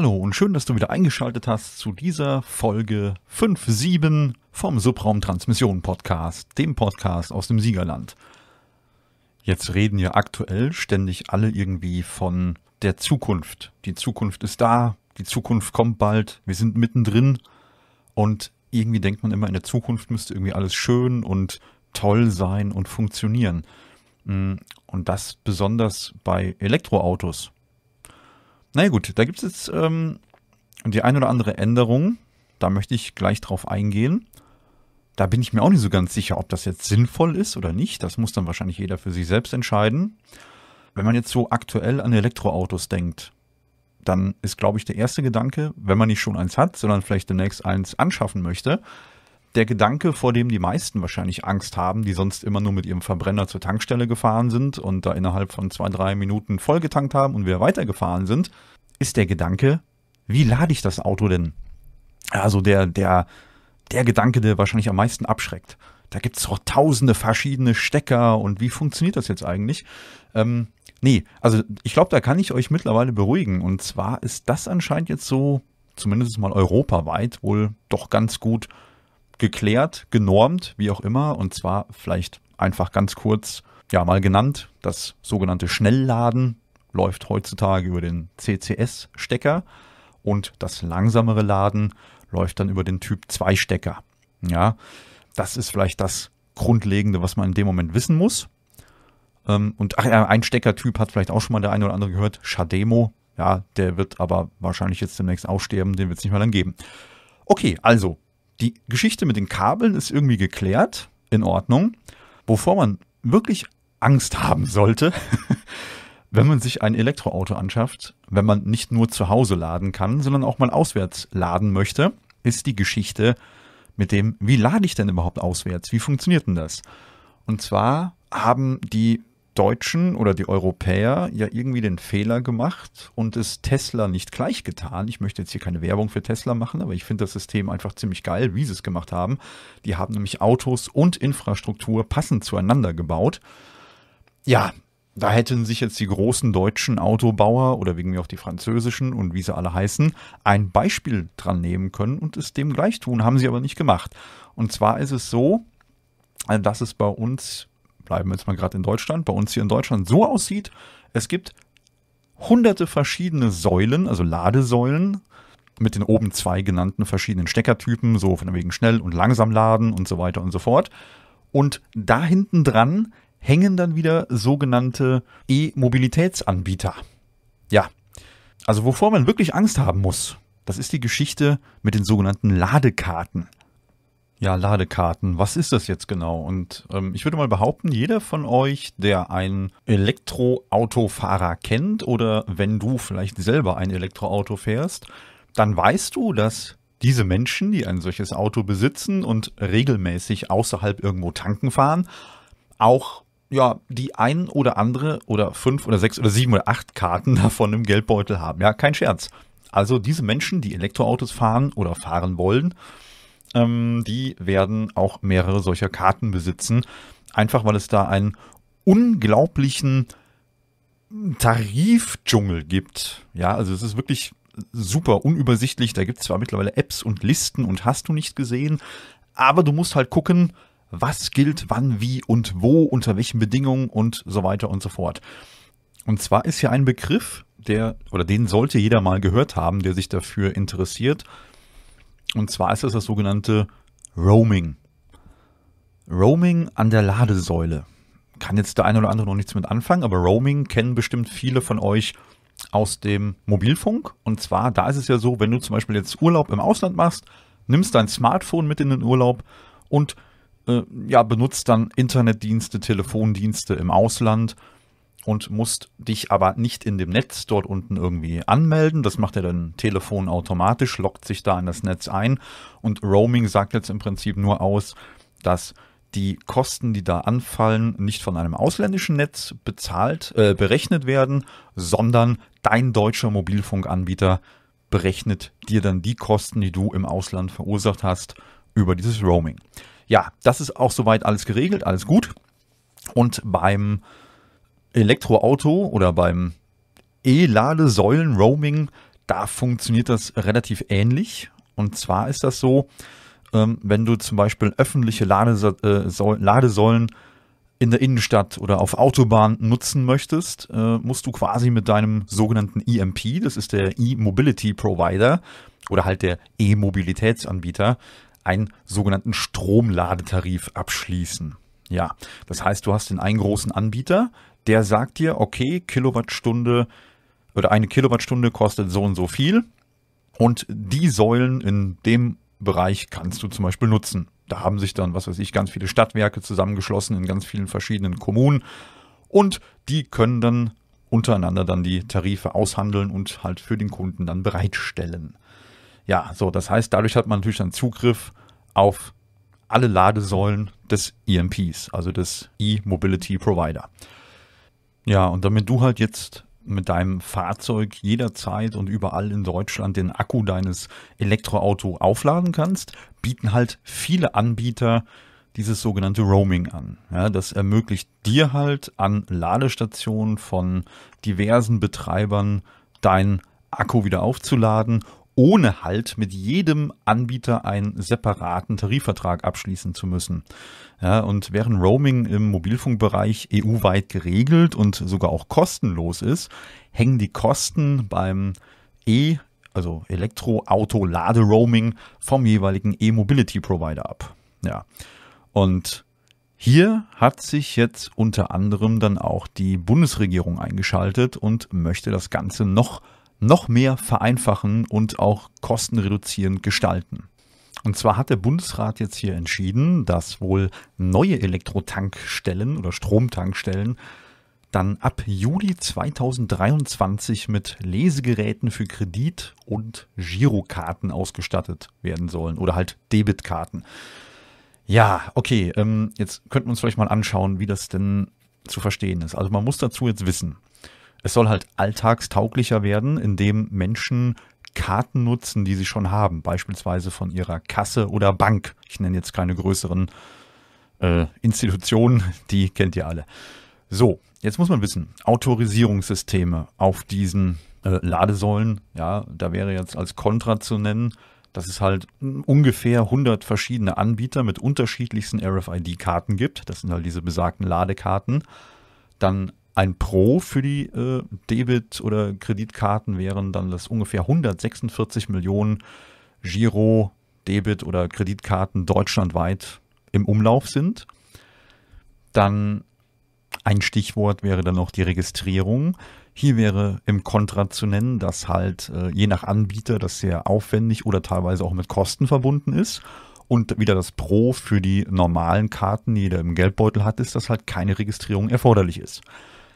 Hallo und schön, dass du wieder eingeschaltet hast zu dieser Folge 5.7 vom Subraum Transmission Podcast, dem Podcast aus dem Siegerland. Jetzt reden ja aktuell ständig alle irgendwie von der Zukunft. Die Zukunft ist da, die Zukunft kommt bald, wir sind mittendrin und irgendwie denkt man immer, in der Zukunft müsste irgendwie alles schön und toll sein und funktionieren. Mm, und das besonders bei Elektroautos. Na naja, gut, da gibt es jetzt ähm, die ein oder andere Änderung. Da möchte ich gleich drauf eingehen. Da bin ich mir auch nicht so ganz sicher, ob das jetzt sinnvoll ist oder nicht. Das muss dann wahrscheinlich jeder für sich selbst entscheiden. Wenn man jetzt so aktuell an Elektroautos denkt, dann ist, glaube ich, der erste Gedanke, wenn man nicht schon eins hat, sondern vielleicht demnächst eins anschaffen möchte, der Gedanke, vor dem die meisten wahrscheinlich Angst haben, die sonst immer nur mit ihrem Verbrenner zur Tankstelle gefahren sind und da innerhalb von zwei, drei Minuten vollgetankt haben und wir weitergefahren sind, ist der Gedanke, wie lade ich das Auto denn? Also der, der, der Gedanke, der wahrscheinlich am meisten abschreckt. Da gibt es doch tausende verschiedene Stecker und wie funktioniert das jetzt eigentlich? Ähm, nee, also ich glaube, da kann ich euch mittlerweile beruhigen. Und zwar ist das anscheinend jetzt so, zumindest mal europaweit, wohl doch ganz gut geklärt, genormt, wie auch immer. Und zwar vielleicht einfach ganz kurz, ja, mal genannt, das sogenannte Schnellladen läuft heutzutage über den CCS-Stecker und das langsamere Laden läuft dann über den Typ 2-Stecker. Ja, das ist vielleicht das Grundlegende, was man in dem Moment wissen muss. Ähm, und ach, ein Steckertyp hat vielleicht auch schon mal der eine oder andere gehört, Shademo. Ja, der wird aber wahrscheinlich jetzt demnächst aussterben, den wird es nicht mehr dann geben. Okay, also die Geschichte mit den Kabeln ist irgendwie geklärt, in Ordnung. Wovor man wirklich Angst haben sollte, wenn man sich ein Elektroauto anschafft, wenn man nicht nur zu Hause laden kann, sondern auch mal auswärts laden möchte, ist die Geschichte mit dem, wie lade ich denn überhaupt auswärts? Wie funktioniert denn das? Und zwar haben die Deutschen oder die Europäer ja irgendwie den Fehler gemacht und es Tesla nicht gleich getan. Ich möchte jetzt hier keine Werbung für Tesla machen, aber ich finde das System einfach ziemlich geil, wie sie es gemacht haben. Die haben nämlich Autos und Infrastruktur passend zueinander gebaut. Ja, da hätten sich jetzt die großen deutschen Autobauer oder wegen mir auch die französischen und wie sie alle heißen, ein Beispiel dran nehmen können und es dem gleich tun, haben sie aber nicht gemacht. Und zwar ist es so, dass es bei uns bleiben jetzt mal gerade in Deutschland, bei uns hier in Deutschland so aussieht, es gibt hunderte verschiedene Säulen, also Ladesäulen, mit den oben zwei genannten verschiedenen Steckertypen, so von wegen schnell und langsam laden und so weiter und so fort. Und da hinten dran hängen dann wieder sogenannte E-Mobilitätsanbieter. Ja, also wovor man wirklich Angst haben muss, das ist die Geschichte mit den sogenannten Ladekarten. Ja, Ladekarten. Was ist das jetzt genau? Und ähm, ich würde mal behaupten, jeder von euch, der einen Elektroautofahrer kennt oder wenn du vielleicht selber ein Elektroauto fährst, dann weißt du, dass diese Menschen, die ein solches Auto besitzen und regelmäßig außerhalb irgendwo tanken fahren, auch ja, die ein oder andere oder fünf oder sechs oder sieben oder acht Karten davon im Geldbeutel haben. Ja, kein Scherz. Also diese Menschen, die Elektroautos fahren oder fahren wollen, ähm, die werden auch mehrere solcher Karten besitzen. Einfach weil es da einen unglaublichen Tarifdschungel gibt. Ja, also es ist wirklich super unübersichtlich. Da gibt es zwar mittlerweile Apps und Listen und hast du nicht gesehen, aber du musst halt gucken, was gilt, wann, wie und wo, unter welchen Bedingungen und so weiter und so fort. Und zwar ist hier ein Begriff, der oder den sollte jeder mal gehört haben, der sich dafür interessiert. Und zwar ist das das sogenannte Roaming. Roaming an der Ladesäule. Kann jetzt der eine oder andere noch nichts mit anfangen, aber Roaming kennen bestimmt viele von euch aus dem Mobilfunk. Und zwar, da ist es ja so, wenn du zum Beispiel jetzt Urlaub im Ausland machst, nimmst dein Smartphone mit in den Urlaub und äh, ja, benutzt dann Internetdienste, Telefondienste im Ausland und musst dich aber nicht in dem Netz dort unten irgendwie anmelden. Das macht er dann Telefon automatisch, lockt sich da in das Netz ein und Roaming sagt jetzt im Prinzip nur aus, dass die Kosten, die da anfallen, nicht von einem ausländischen Netz bezahlt, äh, berechnet werden, sondern dein deutscher Mobilfunkanbieter berechnet dir dann die Kosten, die du im Ausland verursacht hast, über dieses Roaming. Ja, das ist auch soweit alles geregelt, alles gut. Und beim Elektroauto oder beim E-Ladesäulen-Roaming, da funktioniert das relativ ähnlich. Und zwar ist das so, ähm, wenn du zum Beispiel öffentliche äh, Ladesäulen in der Innenstadt oder auf Autobahn nutzen möchtest, äh, musst du quasi mit deinem sogenannten EMP, das ist der E-Mobility Provider oder halt der E-Mobilitätsanbieter, einen sogenannten Stromladetarif abschließen. Ja, das heißt, du hast den einen großen Anbieter, der sagt dir, okay, Kilowattstunde oder eine Kilowattstunde kostet so und so viel und die Säulen in dem Bereich kannst du zum Beispiel nutzen. Da haben sich dann, was weiß ich, ganz viele Stadtwerke zusammengeschlossen in ganz vielen verschiedenen Kommunen und die können dann untereinander dann die Tarife aushandeln und halt für den Kunden dann bereitstellen. Ja, so, das heißt, dadurch hat man natürlich dann Zugriff auf alle Ladesäulen des EMPs, also des E-Mobility Provider. Ja, und damit du halt jetzt mit deinem Fahrzeug jederzeit und überall in Deutschland den Akku deines Elektroauto aufladen kannst, bieten halt viele Anbieter dieses sogenannte Roaming an. Ja, das ermöglicht dir halt an Ladestationen von diversen Betreibern dein Akku wieder aufzuladen ohne Halt mit jedem Anbieter einen separaten Tarifvertrag abschließen zu müssen. Ja, und während Roaming im Mobilfunkbereich EU-weit geregelt und sogar auch kostenlos ist, hängen die Kosten beim E, also Elektroauto-Lade-Roaming vom jeweiligen E-Mobility-Provider ab. Ja. Und hier hat sich jetzt unter anderem dann auch die Bundesregierung eingeschaltet und möchte das Ganze noch noch mehr vereinfachen und auch kostenreduzierend gestalten. Und zwar hat der Bundesrat jetzt hier entschieden, dass wohl neue Elektrotankstellen oder Stromtankstellen dann ab Juli 2023 mit Lesegeräten für Kredit und Girokarten ausgestattet werden sollen oder halt Debitkarten. Ja, okay, ähm, jetzt könnten wir uns vielleicht mal anschauen, wie das denn zu verstehen ist. Also man muss dazu jetzt wissen, es soll halt alltagstauglicher werden, indem Menschen Karten nutzen, die sie schon haben, beispielsweise von ihrer Kasse oder Bank. Ich nenne jetzt keine größeren äh, Institutionen, die kennt ihr alle. So, jetzt muss man wissen, Autorisierungssysteme auf diesen äh, Ladesäulen, ja, da wäre jetzt als Kontra zu nennen, dass es halt ungefähr 100 verschiedene Anbieter mit unterschiedlichsten RFID-Karten gibt. Das sind halt diese besagten Ladekarten. Dann ein Pro für die äh, Debit- oder Kreditkarten wären dann das ungefähr 146 Millionen Giro, Debit- oder Kreditkarten deutschlandweit im Umlauf sind. Dann ein Stichwort wäre dann noch die Registrierung. Hier wäre im Kontra zu nennen, dass halt äh, je nach Anbieter das sehr aufwendig oder teilweise auch mit Kosten verbunden ist. Und wieder das Pro für die normalen Karten, die jeder im Geldbeutel hat, ist, dass halt keine Registrierung erforderlich ist.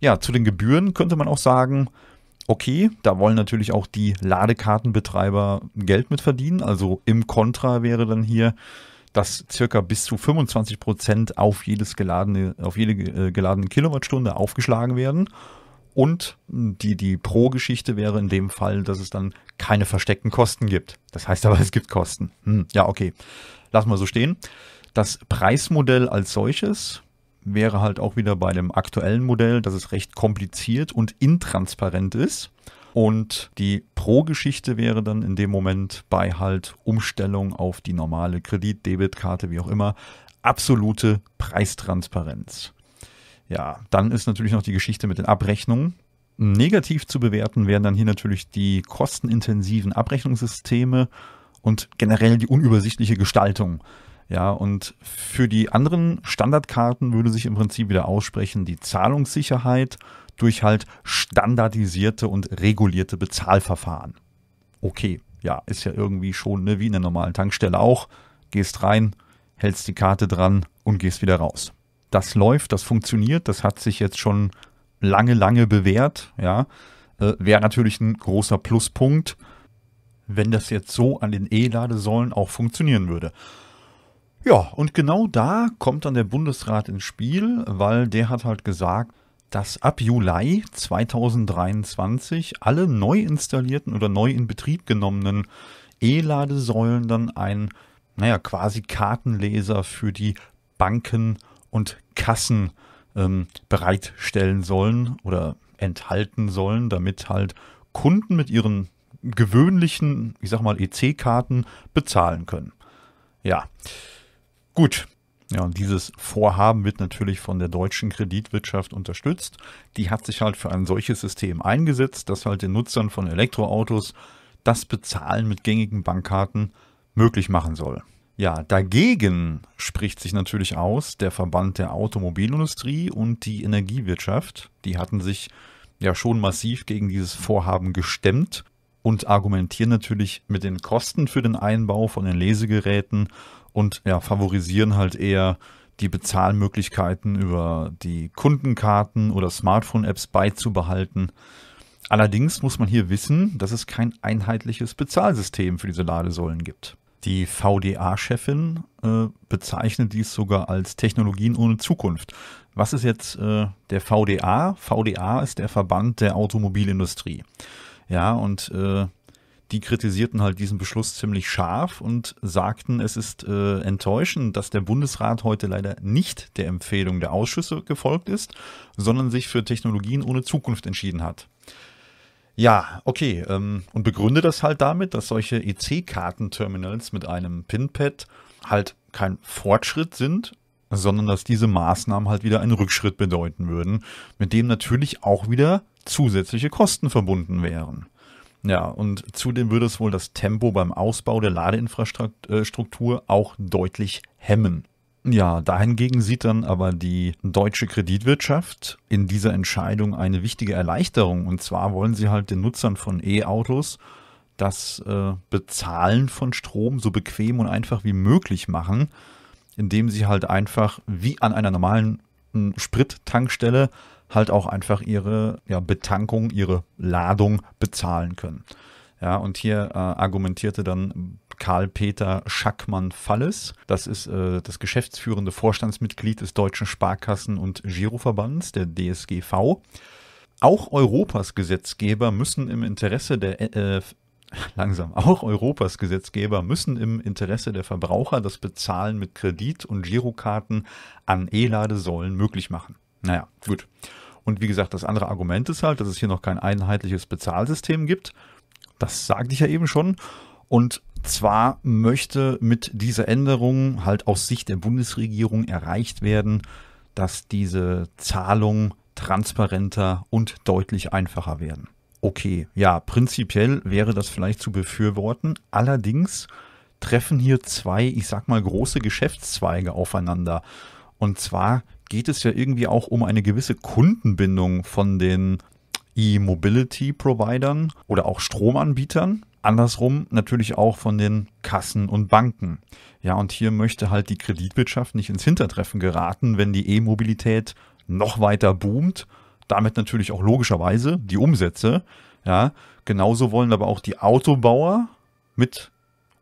Ja, zu den Gebühren könnte man auch sagen, okay, da wollen natürlich auch die Ladekartenbetreiber Geld mit verdienen. Also im Kontra wäre dann hier, dass circa bis zu 25 Prozent auf jedes geladene, auf jede äh, geladene Kilowattstunde aufgeschlagen werden. Und die, die Pro-Geschichte wäre in dem Fall, dass es dann keine versteckten Kosten gibt. Das heißt aber, es gibt Kosten. Hm, ja, okay. Lass mal so stehen. Das Preismodell als solches wäre halt auch wieder bei dem aktuellen Modell, dass es recht kompliziert und intransparent ist. Und die Pro-Geschichte wäre dann in dem Moment bei halt Umstellung auf die normale Kredit, Debitkarte, wie auch immer, absolute Preistransparenz. Ja, dann ist natürlich noch die Geschichte mit den Abrechnungen. Negativ zu bewerten wären dann hier natürlich die kostenintensiven Abrechnungssysteme und generell die unübersichtliche Gestaltung. Ja, und für die anderen Standardkarten würde sich im Prinzip wieder aussprechen, die Zahlungssicherheit durch halt standardisierte und regulierte Bezahlverfahren. Okay, ja, ist ja irgendwie schon ne, wie in einer normalen Tankstelle auch. Gehst rein, hältst die Karte dran und gehst wieder raus. Das läuft, das funktioniert, das hat sich jetzt schon lange, lange bewährt. Ja, äh, wäre natürlich ein großer Pluspunkt, wenn das jetzt so an den E-Ladesäulen auch funktionieren würde. Ja, und genau da kommt dann der Bundesrat ins Spiel, weil der hat halt gesagt, dass ab Juli 2023 alle neu installierten oder neu in Betrieb genommenen E-Ladesäulen dann ein, naja, quasi Kartenleser für die Banken und Kassen ähm, bereitstellen sollen oder enthalten sollen, damit halt Kunden mit ihren gewöhnlichen, ich sag mal, EC-Karten bezahlen können. Ja. Gut. Ja, und dieses Vorhaben wird natürlich von der deutschen Kreditwirtschaft unterstützt. Die hat sich halt für ein solches System eingesetzt, das halt den Nutzern von Elektroautos das Bezahlen mit gängigen Bankkarten möglich machen soll. Ja, dagegen spricht sich natürlich aus der Verband der Automobilindustrie und die Energiewirtschaft. Die hatten sich ja schon massiv gegen dieses Vorhaben gestemmt und argumentieren natürlich mit den Kosten für den Einbau von den Lesegeräten und ja, favorisieren halt eher die Bezahlmöglichkeiten über die Kundenkarten oder Smartphone-Apps beizubehalten. Allerdings muss man hier wissen, dass es kein einheitliches Bezahlsystem für diese Ladesäulen gibt. Die VDA-Chefin äh, bezeichnet dies sogar als Technologien ohne Zukunft. Was ist jetzt äh, der VDA? VDA ist der Verband der Automobilindustrie. Ja, und äh, die kritisierten halt diesen Beschluss ziemlich scharf und sagten, es ist äh, enttäuschend, dass der Bundesrat heute leider nicht der Empfehlung der Ausschüsse gefolgt ist, sondern sich für Technologien ohne Zukunft entschieden hat. Ja, okay, ähm, und begründe das halt damit, dass solche EC-Kartenterminals mit einem Pinpad halt kein Fortschritt sind, sondern dass diese Maßnahmen halt wieder einen Rückschritt bedeuten würden, mit dem natürlich auch wieder zusätzliche Kosten verbunden wären. Ja, und zudem würde es wohl das Tempo beim Ausbau der Ladeinfrastruktur auch deutlich hemmen. Ja, dahingegen sieht dann aber die deutsche Kreditwirtschaft in dieser Entscheidung eine wichtige Erleichterung. Und zwar wollen sie halt den Nutzern von E-Autos das äh, Bezahlen von Strom so bequem und einfach wie möglich machen, indem sie halt einfach wie an einer normalen äh, Sprittankstelle halt auch einfach ihre ja, Betankung, ihre Ladung bezahlen können. Ja, und hier äh, argumentierte dann Karl-Peter Schackmann-Falles. Das ist äh, das geschäftsführende Vorstandsmitglied des Deutschen Sparkassen- und Giroverbands, der DSGV. Auch Europas Gesetzgeber müssen im Interesse der äh, langsam auch Europas Gesetzgeber müssen im Interesse der Verbraucher das Bezahlen mit Kredit und Girokarten an E-Ladesäulen möglich machen. Naja, gut. Und wie gesagt, das andere Argument ist halt, dass es hier noch kein einheitliches Bezahlsystem gibt. Das sagte ich ja eben schon. Und zwar möchte mit dieser Änderung halt aus Sicht der Bundesregierung erreicht werden, dass diese Zahlung transparenter und deutlich einfacher werden. Okay, ja, prinzipiell wäre das vielleicht zu befürworten. Allerdings treffen hier zwei, ich sag mal, große Geschäftszweige aufeinander. Und zwar geht es ja irgendwie auch um eine gewisse Kundenbindung von den E-Mobility-Providern oder auch Stromanbietern. Andersrum natürlich auch von den Kassen und Banken. Ja, und hier möchte halt die Kreditwirtschaft nicht ins Hintertreffen geraten, wenn die E-Mobilität noch weiter boomt. Damit natürlich auch logischerweise die Umsätze. Ja, genauso wollen aber auch die Autobauer mit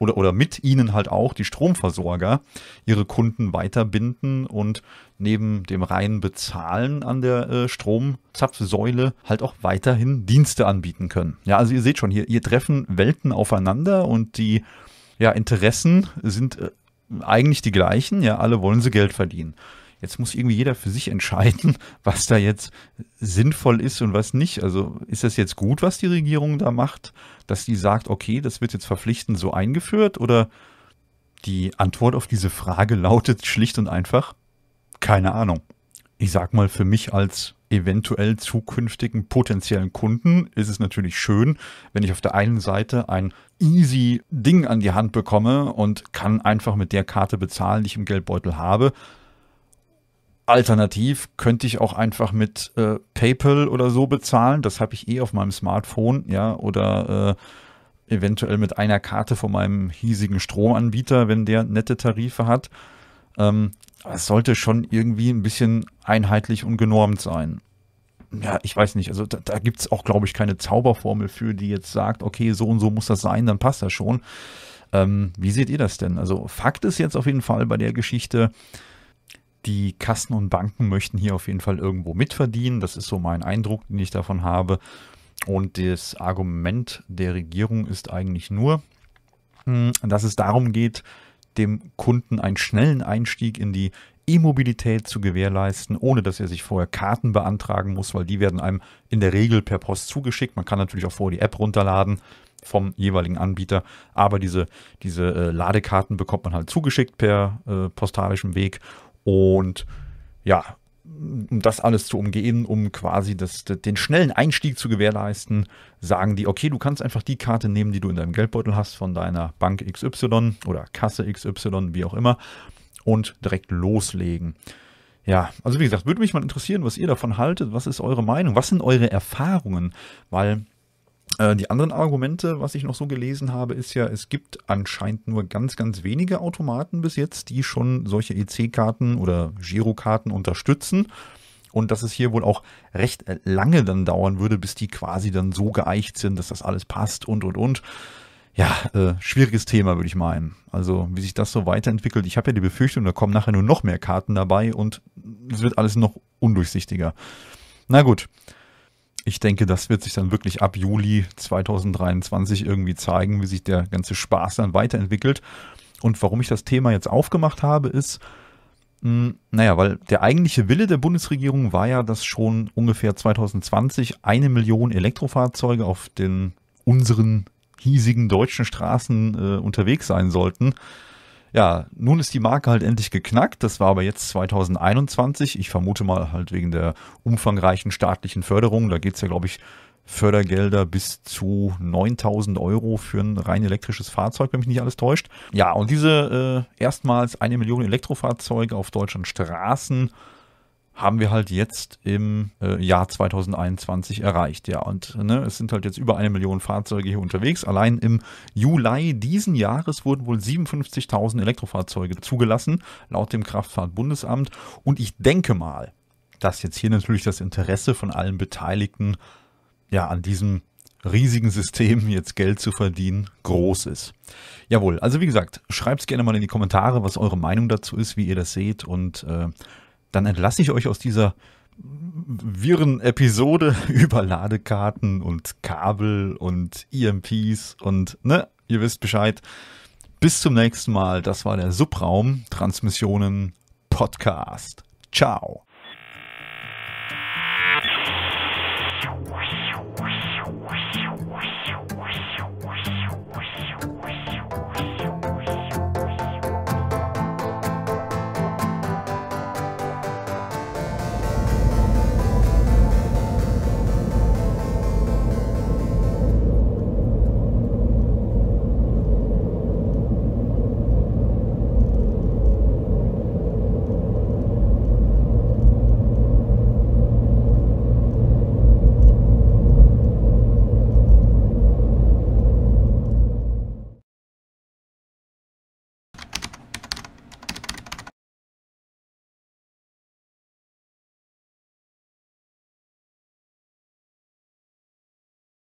oder, oder mit ihnen halt auch die Stromversorger ihre Kunden weiterbinden und neben dem reinen Bezahlen an der äh, Stromzapfsäule halt auch weiterhin Dienste anbieten können. Ja, also ihr seht schon, hier, hier treffen Welten aufeinander und die ja, Interessen sind äh, eigentlich die gleichen. Ja, alle wollen sie Geld verdienen. Jetzt muss irgendwie jeder für sich entscheiden, was da jetzt sinnvoll ist und was nicht. Also ist das jetzt gut, was die Regierung da macht, dass die sagt, okay, das wird jetzt verpflichtend so eingeführt oder die Antwort auf diese Frage lautet schlicht und einfach, keine Ahnung. Ich sag mal, für mich als eventuell zukünftigen potenziellen Kunden ist es natürlich schön, wenn ich auf der einen Seite ein easy Ding an die Hand bekomme und kann einfach mit der Karte bezahlen, die ich im Geldbeutel habe. Alternativ könnte ich auch einfach mit äh, PayPal oder so bezahlen. Das habe ich eh auf meinem Smartphone, ja, oder äh, eventuell mit einer Karte von meinem hiesigen Stromanbieter, wenn der nette Tarife hat. Ähm, es sollte schon irgendwie ein bisschen einheitlich und genormt sein. Ja, ich weiß nicht. Also da, da gibt es auch, glaube ich, keine Zauberformel für, die jetzt sagt, okay, so und so muss das sein, dann passt das schon. Ähm, wie seht ihr das denn? Also Fakt ist jetzt auf jeden Fall bei der Geschichte, die Kassen und Banken möchten hier auf jeden Fall irgendwo mitverdienen. Das ist so mein Eindruck, den ich davon habe. Und das Argument der Regierung ist eigentlich nur, hm, dass es darum geht, dem Kunden einen schnellen Einstieg in die E-Mobilität zu gewährleisten, ohne dass er sich vorher Karten beantragen muss, weil die werden einem in der Regel per Post zugeschickt. Man kann natürlich auch vorher die App runterladen vom jeweiligen Anbieter, aber diese, diese äh, Ladekarten bekommt man halt zugeschickt per äh, postalischem Weg und ja, um das alles zu umgehen, um quasi das, den schnellen Einstieg zu gewährleisten, sagen die, okay, du kannst einfach die Karte nehmen, die du in deinem Geldbeutel hast von deiner Bank XY oder Kasse XY, wie auch immer, und direkt loslegen. Ja, also wie gesagt, würde mich mal interessieren, was ihr davon haltet, was ist eure Meinung, was sind eure Erfahrungen, weil äh, die anderen Argumente, was ich noch so gelesen habe, ist ja, es gibt anscheinend nur ganz, ganz wenige Automaten bis jetzt, die schon solche EC-Karten oder Girokarten unterstützen. Und dass es hier wohl auch recht äh, lange dann dauern würde, bis die quasi dann so geeicht sind, dass das alles passt und, und, und. Ja, äh, schwieriges Thema, würde ich meinen. Also, wie sich das so weiterentwickelt. Ich habe ja die Befürchtung, da kommen nachher nur noch mehr Karten dabei und es wird alles noch undurchsichtiger. Na gut ich denke, das wird sich dann wirklich ab Juli 2023 irgendwie zeigen, wie sich der ganze Spaß dann weiterentwickelt. Und warum ich das Thema jetzt aufgemacht habe, ist, hm, naja, weil der eigentliche Wille der Bundesregierung war ja, dass schon ungefähr 2020 eine Million Elektrofahrzeuge auf den unseren hiesigen deutschen Straßen äh, unterwegs sein sollten. Ja, nun ist die Marke halt endlich geknackt. Das war aber jetzt 2021. Ich vermute mal halt wegen der umfangreichen staatlichen Förderung. Da geht's ja, glaube ich, Fördergelder bis zu 9000 Euro für ein rein elektrisches Fahrzeug, wenn mich nicht alles täuscht. Ja, und diese äh, erstmals eine Million Elektrofahrzeuge auf deutschen Straßen haben wir halt jetzt im äh, Jahr 2021 erreicht. Ja, und ne, es sind halt jetzt über eine Million Fahrzeuge hier unterwegs. Allein im Juli diesen Jahres wurden wohl 57.000 Elektrofahrzeuge zugelassen, laut dem Kraftfahrtbundesamt. Und ich denke mal, dass jetzt hier natürlich das Interesse von allen Beteiligten ja an diesem riesigen System jetzt Geld zu verdienen groß ist. Jawohl, also wie gesagt, schreibt es gerne mal in die Kommentare, was eure Meinung dazu ist, wie ihr das seht und äh, dann entlasse ich euch aus dieser Viren-Episode über Ladekarten und Kabel und EMPs und, ne, ihr wisst Bescheid. Bis zum nächsten Mal. Das war der Subraum Transmissionen Podcast. Ciao.